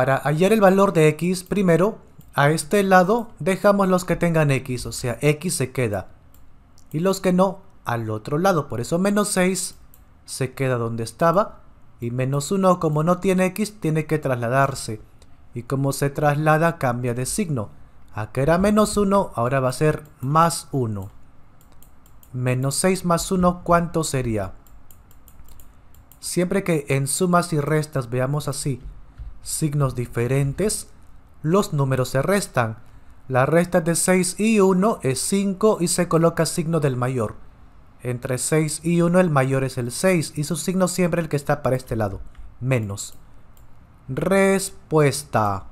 Para hallar el valor de x, primero, a este lado dejamos los que tengan x, o sea, x se queda. Y los que no, al otro lado. Por eso menos 6 se queda donde estaba. Y menos 1, como no tiene x, tiene que trasladarse. Y como se traslada, cambia de signo. Aquí era menos 1, ahora va a ser más 1. Menos 6 más 1, ¿cuánto sería? Siempre que en sumas y restas veamos así signos diferentes, los números se restan. La resta de 6 y 1 es 5 y se coloca signo del mayor. Entre 6 y 1 el mayor es el 6 y su signo siempre el que está para este lado. Menos. Respuesta.